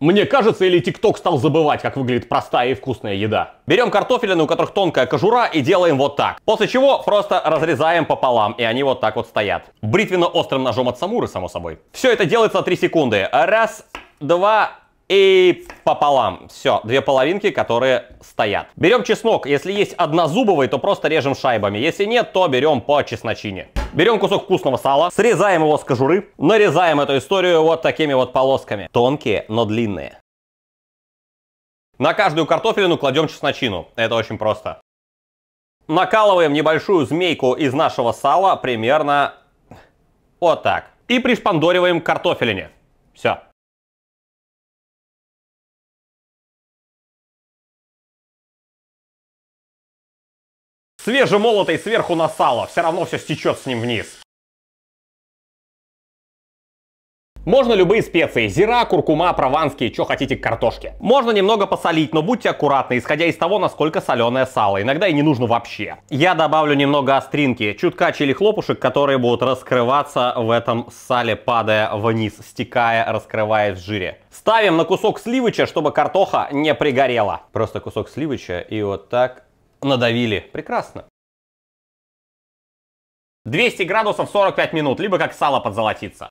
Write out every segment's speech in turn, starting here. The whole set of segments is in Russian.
Мне кажется, или ТикТок стал забывать, как выглядит простая и вкусная еда. Берем картофелины, у которых тонкая кожура, и делаем вот так. После чего просто разрезаем пополам, и они вот так вот стоят. Бритвенно-острым ножом от Самуры, само собой. Все это делается 3 секунды. Раз, два, и пополам. Все, две половинки, которые стоят. Берем чеснок. Если есть однозубовый, то просто режем шайбами. Если нет, то берем по чесночине. Берем кусок вкусного сала, срезаем его с кожуры, нарезаем эту историю вот такими вот полосками. Тонкие, но длинные. На каждую картофелину кладем чесночину. Это очень просто. Накалываем небольшую змейку из нашего сала примерно вот так. И пришпандориваем к картофелине. Все. свежемолотой сверху на сало. Все равно все стечет с ним вниз. Можно любые специи, зира, куркума, прованские, что хотите к картошке. Можно немного посолить, но будьте аккуратны, исходя из того, насколько соленое сало. Иногда и не нужно вообще. Я добавлю немного остринки, чутка чили хлопушек, которые будут раскрываться в этом сале, падая вниз, стекая, раскрываясь в жире. Ставим на кусок сливыча, чтобы картоха не пригорела. Просто кусок сливыча и вот так надавили. Прекрасно. 200 градусов 45 минут, либо как сало подзолотиться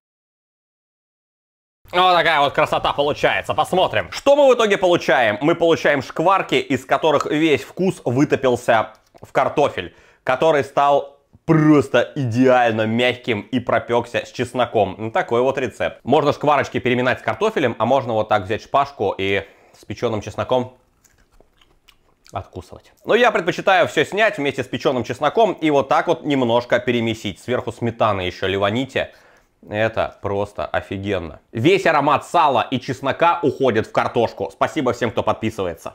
Вот такая вот красота получается. Посмотрим. Что мы в итоге получаем? Мы получаем шкварки, из которых весь вкус вытопился в картофель, который стал просто идеально мягким и пропекся с чесноком. Ну, такой вот рецепт. Можно шкварочки переминать с картофелем, а можно вот так взять шпажку и с печеным чесноком откусывать. Но я предпочитаю все снять вместе с печеным чесноком и вот так вот немножко перемесить. Сверху сметаны еще ливаните. Это просто офигенно. Весь аромат сала и чеснока уходит в картошку. Спасибо всем, кто подписывается.